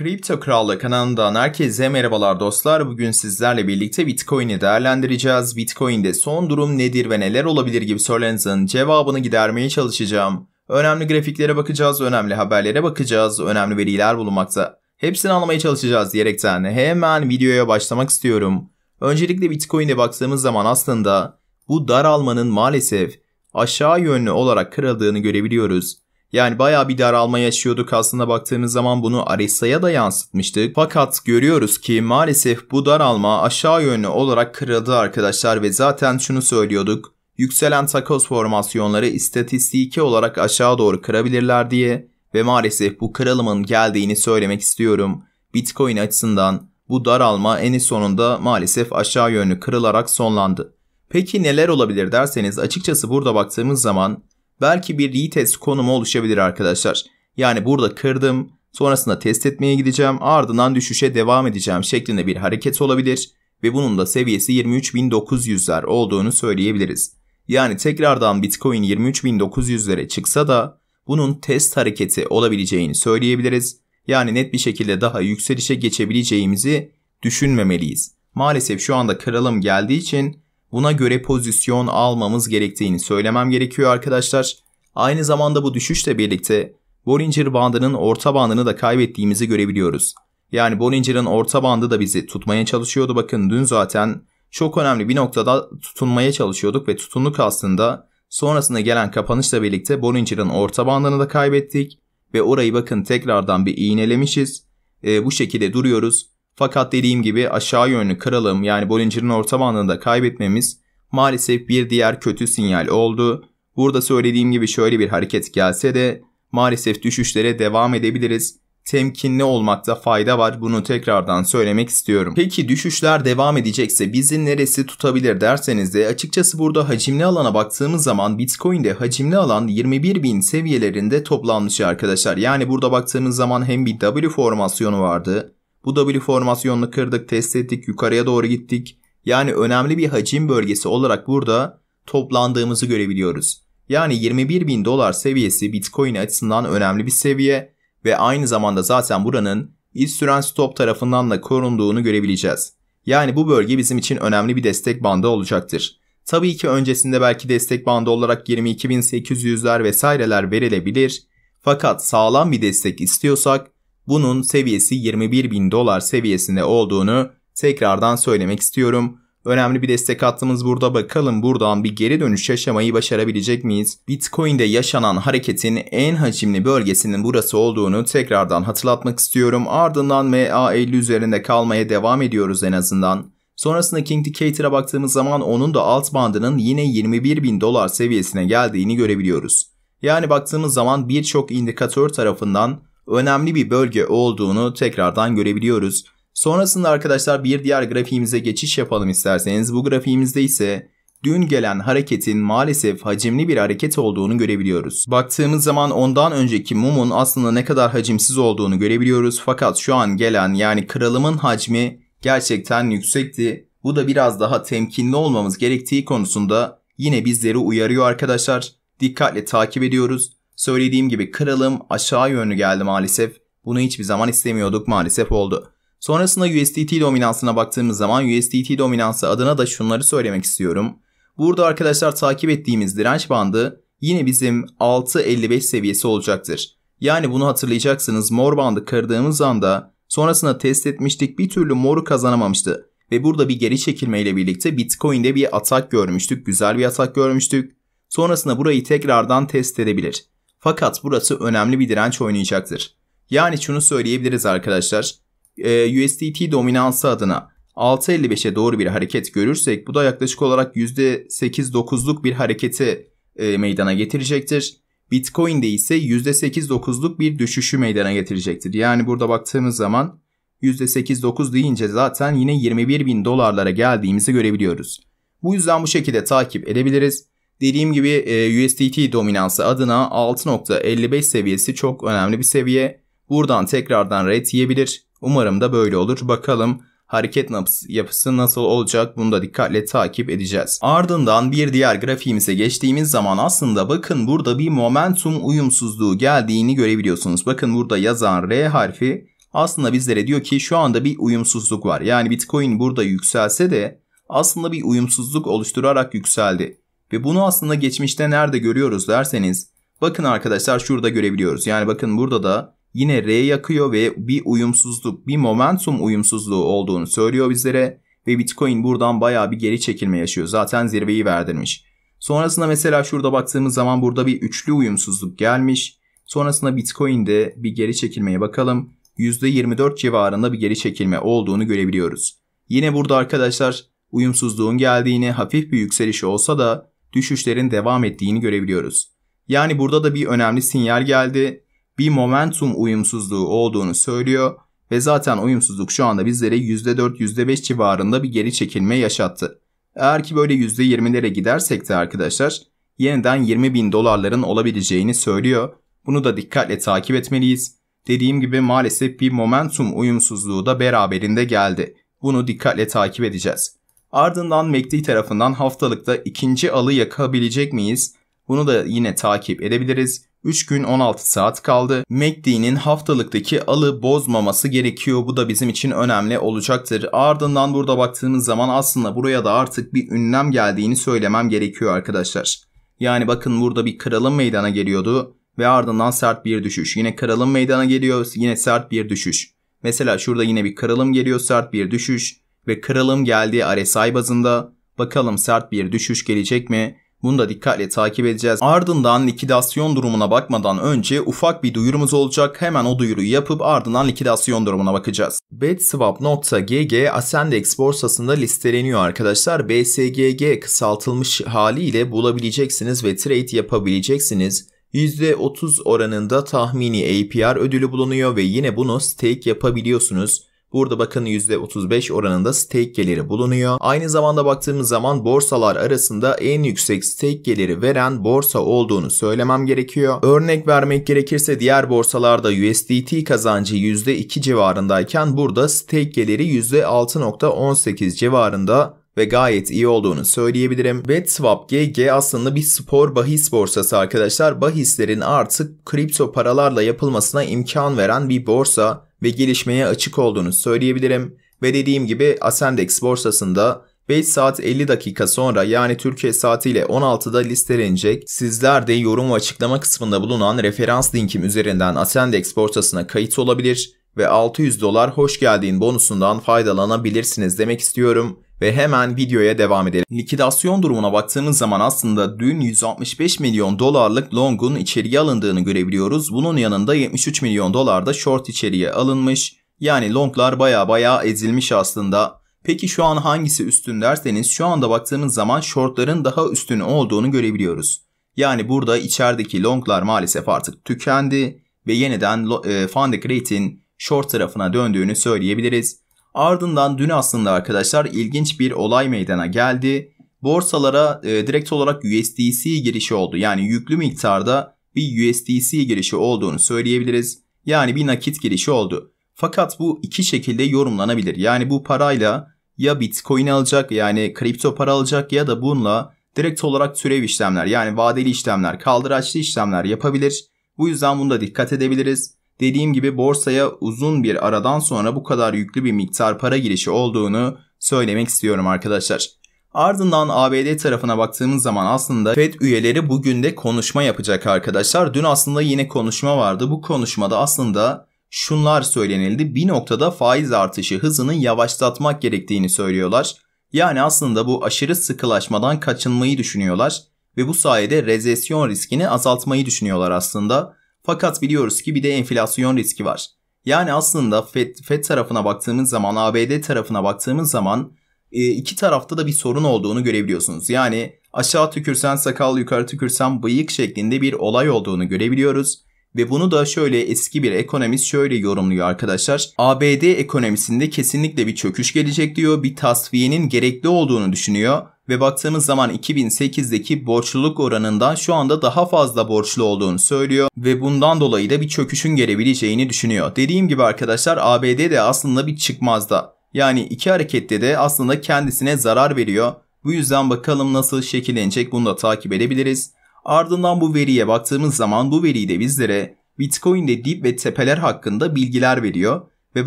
Kripto Kral'la kanalından herkese merhabalar dostlar. Bugün sizlerle birlikte Bitcoin'i değerlendireceğiz. Bitcoin'de son durum nedir ve neler olabilir gibi sorularınızın cevabını gidermeye çalışacağım. Önemli grafiklere bakacağız, önemli haberlere bakacağız, önemli veriler bulunmakta. Hepsini anlamaya çalışacağız diyerekten hemen videoya başlamak istiyorum. Öncelikle Bitcoin'e baktığımız zaman aslında bu daralmanın maalesef aşağı yönlü olarak kırıldığını görebiliyoruz. Yani bayağı bir daralma yaşıyorduk aslında baktığımız zaman bunu Aresa'ya da yansıtmıştık. Fakat görüyoruz ki maalesef bu daralma aşağı yönlü olarak kırıldı arkadaşlar ve zaten şunu söylüyorduk. Yükselen takoz formasyonları istatistiki olarak aşağı doğru kırabilirler diye ve maalesef bu kırılımın geldiğini söylemek istiyorum. Bitcoin açısından bu daralma en sonunda maalesef aşağı yönlü kırılarak sonlandı. Peki neler olabilir derseniz açıkçası burada baktığımız zaman belki bir retest konumu oluşabilir arkadaşlar. Yani burada kırdım, sonrasında test etmeye gideceğim, ardından düşüşe devam edeceğim şeklinde bir hareket olabilir ve bunun da seviyesi 23.900'ler olduğunu söyleyebiliriz. Yani tekrardan Bitcoin 23.900'lere çıksa da bunun test hareketi olabileceğini söyleyebiliriz. Yani net bir şekilde daha yükselişe geçebileceğimizi düşünmemeliyiz. Maalesef şu anda kırılım geldiği için Buna göre pozisyon almamız gerektiğini söylemem gerekiyor arkadaşlar. Aynı zamanda bu düşüşle birlikte Bollinger bandının orta bandını da kaybettiğimizi görebiliyoruz. Yani Bollinger'ın orta bandı da bizi tutmaya çalışıyordu. Bakın dün zaten çok önemli bir noktada tutunmaya çalışıyorduk ve tutunduk aslında. Sonrasında gelen kapanışla birlikte Bollinger'ın orta bandını da kaybettik ve orayı bakın tekrardan bir iğnelemişiz. E, bu şekilde duruyoruz. Fakat dediğim gibi aşağı yönlü kıralım yani Bollinger'in orta bandında kaybetmemiz maalesef bir diğer kötü sinyal oldu. Burada söylediğim gibi şöyle bir hareket gelse de maalesef düşüşlere devam edebiliriz. Temkinli olmakta fayda var bunu tekrardan söylemek istiyorum. Peki düşüşler devam edecekse bizi neresi tutabilir derseniz de açıkçası burada hacimli alana baktığımız zaman Bitcoin'de hacimli alan 21.000 seviyelerinde toplanmış arkadaşlar. Yani burada baktığımız zaman hem bir W formasyonu vardı bu W formasyonunu kırdık, test ettik, yukarıya doğru gittik. Yani önemli bir hacim bölgesi olarak burada toplandığımızı görebiliyoruz. Yani 21 bin dolar seviyesi Bitcoin açısından önemli bir seviye ve aynı zamanda zaten buranın iç süren stop tarafından da korunduğunu görebileceğiz. Yani bu bölge bizim için önemli bir destek bandı olacaktır. Tabii ki öncesinde belki destek bandı olarak 22.800'ler vesaireler verilebilir. Fakat sağlam bir destek istiyorsak bunun seviyesi 21 bin dolar seviyesinde olduğunu tekrardan söylemek istiyorum. Önemli bir destek attığımız burada bakalım buradan bir geri dönüş yaşamayı başarabilecek miyiz? Bitcoin'de yaşanan hareketin en hacimli bölgesinin burası olduğunu tekrardan hatırlatmak istiyorum. Ardından MA50 üzerinde kalmaya devam ediyoruz en azından. Sonrasında King Decatur'a baktığımız zaman onun da alt bandının yine 21 bin dolar seviyesine geldiğini görebiliyoruz. Yani baktığımız zaman birçok indikatör tarafından önemli bir bölge olduğunu tekrardan görebiliyoruz. Sonrasında arkadaşlar bir diğer grafiğimize geçiş yapalım isterseniz. Bu grafiğimizde ise dün gelen hareketin maalesef hacimli bir hareket olduğunu görebiliyoruz. Baktığımız zaman ondan önceki mumun aslında ne kadar hacimsiz olduğunu görebiliyoruz. Fakat şu an gelen yani kralımın hacmi gerçekten yüksekti. Bu da biraz daha temkinli olmamız gerektiği konusunda yine bizleri uyarıyor arkadaşlar. Dikkatle takip ediyoruz. Söylediğim gibi kırılım aşağı yönlü geldi maalesef. Bunu hiçbir zaman istemiyorduk maalesef oldu. Sonrasında USDT dominansına baktığımız zaman USDT dominansı adına da şunları söylemek istiyorum. Burada arkadaşlar takip ettiğimiz direnç bandı yine bizim 6.55 seviyesi olacaktır. Yani bunu hatırlayacaksınız mor bandı kırdığımız anda sonrasında test etmiştik bir türlü moru kazanamamıştı. Ve burada bir geri çekilme ile birlikte Bitcoin'de bir atak görmüştük. Güzel bir atak görmüştük. Sonrasında burayı tekrardan test edebilir. Fakat burası önemli bir direnç oynayacaktır. Yani şunu söyleyebiliriz arkadaşlar. Ee, USDT dominansı adına 6.55'e doğru bir hareket görürsek bu da yaklaşık olarak %8-9'luk bir hareketi e, meydana getirecektir. Bitcoin'de ise %8-9'luk bir düşüşü meydana getirecektir. Yani burada baktığımız zaman %8-9 deyince zaten yine 21 bin dolarlara geldiğimizi görebiliyoruz. Bu yüzden bu şekilde takip edebiliriz. Dediğim gibi e, USDT dominansı adına 6.55 seviyesi çok önemli bir seviye. Buradan tekrardan red yiyebilir. Umarım da böyle olur. Bakalım hareket yapısı nasıl olacak bunu da dikkatle takip edeceğiz. Ardından bir diğer grafiğimize geçtiğimiz zaman aslında bakın burada bir momentum uyumsuzluğu geldiğini görebiliyorsunuz. Bakın burada yazan R harfi aslında bizlere diyor ki şu anda bir uyumsuzluk var. Yani Bitcoin burada yükselse de aslında bir uyumsuzluk oluşturarak yükseldi. Ve bunu aslında geçmişte nerede görüyoruz derseniz bakın arkadaşlar şurada görebiliyoruz. Yani bakın burada da yine R yakıyor ve bir uyumsuzluk, bir momentum uyumsuzluğu olduğunu söylüyor bizlere ve Bitcoin buradan baya bir geri çekilme yaşıyor. Zaten zirveyi verdirmiş. Sonrasında mesela şurada baktığımız zaman burada bir üçlü uyumsuzluk gelmiş. Sonrasında Bitcoin'de bir geri çekilmeye bakalım. %24 civarında bir geri çekilme olduğunu görebiliyoruz. Yine burada arkadaşlar uyumsuzluğun geldiğini hafif bir yükseliş olsa da düşüşlerin devam ettiğini görebiliyoruz. Yani burada da bir önemli sinyal geldi. Bir momentum uyumsuzluğu olduğunu söylüyor ve zaten uyumsuzluk şu anda bizlere %4-%5 civarında bir geri çekilme yaşattı. Eğer ki böyle %20'lere gidersek de arkadaşlar yeniden 20 bin dolarların olabileceğini söylüyor. Bunu da dikkatle takip etmeliyiz. Dediğim gibi maalesef bir momentum uyumsuzluğu da beraberinde geldi. Bunu dikkatle takip edeceğiz. Ardından MACD tarafından haftalıkta ikinci alı yakabilecek miyiz? Bunu da yine takip edebiliriz. 3 gün 16 saat kaldı. MACD'nin haftalıktaki alı bozmaması gerekiyor. Bu da bizim için önemli olacaktır. Ardından burada baktığımız zaman aslında buraya da artık bir ünlem geldiğini söylemem gerekiyor arkadaşlar. Yani bakın burada bir kralın meydana geliyordu ve ardından sert bir düşüş. Yine kralın meydana geliyor, yine sert bir düşüş. Mesela şurada yine bir kırılım geliyor, sert bir düşüş ve kralım geldiği RSI bazında bakalım sert bir düşüş gelecek mi? Bunu da dikkatle takip edeceğiz. Ardından likidasyon durumuna bakmadan önce ufak bir duyurumuz olacak. Hemen o duyuruyu yapıp ardından likidasyon durumuna bakacağız. Betswap.gg Asendex borsasında listeleniyor arkadaşlar. BSGG kısaltılmış haliyle bulabileceksiniz ve trade yapabileceksiniz. %30 oranında tahmini APR ödülü bulunuyor ve yine bunu stake yapabiliyorsunuz. Burada bakın %35 oranında stake geliri bulunuyor. Aynı zamanda baktığımız zaman borsalar arasında en yüksek stake geliri veren borsa olduğunu söylemem gerekiyor. Örnek vermek gerekirse diğer borsalarda USDT kazancı %2 civarındayken burada stake geliri %6.18 civarında ve gayet iyi olduğunu söyleyebilirim. Betswap GG aslında bir spor bahis borsası arkadaşlar. Bahislerin artık kripto paralarla yapılmasına imkan veren bir borsa ve gelişmeye açık olduğunu söyleyebilirim ve dediğim gibi Asendex borsasında 5 saat 50 dakika sonra yani Türkiye saatiyle 16'da listelenecek. Sizler de yorum ve açıklama kısmında bulunan referans linkim üzerinden Asendex borsasına kayıt olabilir ve 600 dolar hoş geldin bonusundan faydalanabilirsiniz demek istiyorum ve hemen videoya devam edelim. Likidasyon durumuna baktığımız zaman aslında dün 165 milyon dolarlık long'un içeriye alındığını görebiliyoruz. Bunun yanında 73 milyon dolar da short içeriye alınmış. Yani longlar baya baya ezilmiş aslında. Peki şu an hangisi üstün derseniz şu anda baktığımız zaman shortların daha üstün olduğunu görebiliyoruz. Yani burada içerideki longlar maalesef artık tükendi ve yeniden e, Fundegrat'in short tarafına döndüğünü söyleyebiliriz. Ardından dün aslında arkadaşlar ilginç bir olay meydana geldi. Borsalara e, direkt olarak USDC girişi oldu. Yani yüklü miktarda bir USDC girişi olduğunu söyleyebiliriz. Yani bir nakit girişi oldu. Fakat bu iki şekilde yorumlanabilir. Yani bu parayla ya Bitcoin alacak yani kripto para alacak ya da bununla direkt olarak türev işlemler yani vadeli işlemler, kaldıraçlı işlemler yapabilir. Bu yüzden bunda dikkat edebiliriz. Dediğim gibi borsaya uzun bir aradan sonra bu kadar yüklü bir miktar para girişi olduğunu söylemek istiyorum arkadaşlar. Ardından ABD tarafına baktığımız zaman aslında FED üyeleri bugün de konuşma yapacak arkadaşlar. Dün aslında yine konuşma vardı. Bu konuşmada aslında şunlar söylenildi. Bir noktada faiz artışı hızını yavaşlatmak gerektiğini söylüyorlar. Yani aslında bu aşırı sıkılaşmadan kaçınmayı düşünüyorlar ve bu sayede rezesyon riskini azaltmayı düşünüyorlar aslında. Fakat biliyoruz ki bir de enflasyon riski var. Yani aslında FED, FED tarafına baktığımız zaman, ABD tarafına baktığımız zaman e, iki tarafta da bir sorun olduğunu görebiliyorsunuz. Yani aşağı tükürsen sakal, yukarı tükürsen bıyık şeklinde bir olay olduğunu görebiliyoruz. Ve bunu da şöyle eski bir ekonomist şöyle yorumluyor arkadaşlar. ABD ekonomisinde kesinlikle bir çöküş gelecek diyor. Bir tasfiyenin gerekli olduğunu düşünüyor ve baktığımız zaman 2008'deki borçluluk oranında şu anda daha fazla borçlu olduğunu söylüyor ve bundan dolayı da bir çöküşün gelebileceğini düşünüyor. Dediğim gibi arkadaşlar ABD de aslında bir çıkmazda. Yani iki harekette de aslında kendisine zarar veriyor. Bu yüzden bakalım nasıl şekillenecek bunu da takip edebiliriz. Ardından bu veriye baktığımız zaman bu veri de bizlere Bitcoin'de dip ve tepeler hakkında bilgiler veriyor. Ve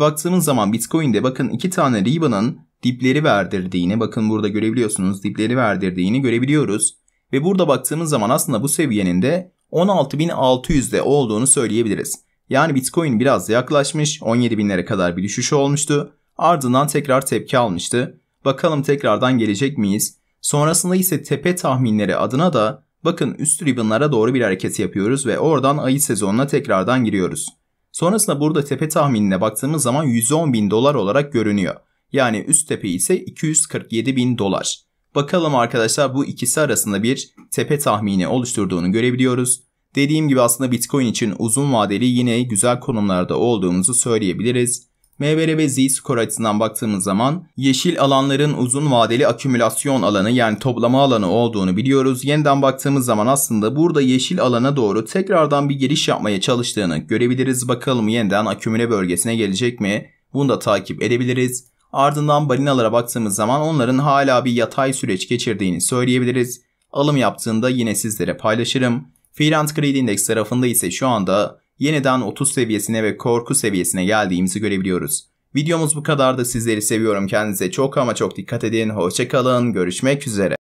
baktığımız zaman Bitcoin'de bakın iki tane Riba'nın dipleri verdirdiğini bakın burada görebiliyorsunuz dipleri verdirdiğini görebiliyoruz. Ve burada baktığımız zaman aslında bu seviyenin de 16.600'de olduğunu söyleyebiliriz. Yani Bitcoin biraz yaklaşmış 17.000'lere kadar bir düşüş olmuştu. Ardından tekrar tepki almıştı. Bakalım tekrardan gelecek miyiz? Sonrasında ise tepe tahminleri adına da bakın üst ribbonlara doğru bir hareket yapıyoruz ve oradan ayı sezonuna tekrardan giriyoruz. Sonrasında burada tepe tahminine baktığımız zaman 110.000 dolar olarak görünüyor. Yani üst tepe ise 247 bin dolar. Bakalım arkadaşlar bu ikisi arasında bir tepe tahmini oluşturduğunu görebiliyoruz. Dediğim gibi aslında Bitcoin için uzun vadeli yine güzel konumlarda olduğumuzu söyleyebiliriz. MBR ve Z-Score açısından baktığımız zaman yeşil alanların uzun vadeli akümülasyon alanı yani toplama alanı olduğunu biliyoruz. Yeniden baktığımız zaman aslında burada yeşil alana doğru tekrardan bir giriş yapmaya çalıştığını görebiliriz. Bakalım yeniden akümüle bölgesine gelecek mi? Bunu da takip edebiliriz. Ardından balinalara baktığımız zaman onların hala bir yatay süreç geçirdiğini söyleyebiliriz. Alım yaptığında yine sizlere paylaşırım. Fear and Index tarafında ise şu anda yeniden 30 seviyesine ve korku seviyesine geldiğimizi görebiliyoruz. Videomuz bu kadar da Sizleri seviyorum. Kendinize çok ama çok dikkat edin. Hoşçakalın. Görüşmek üzere.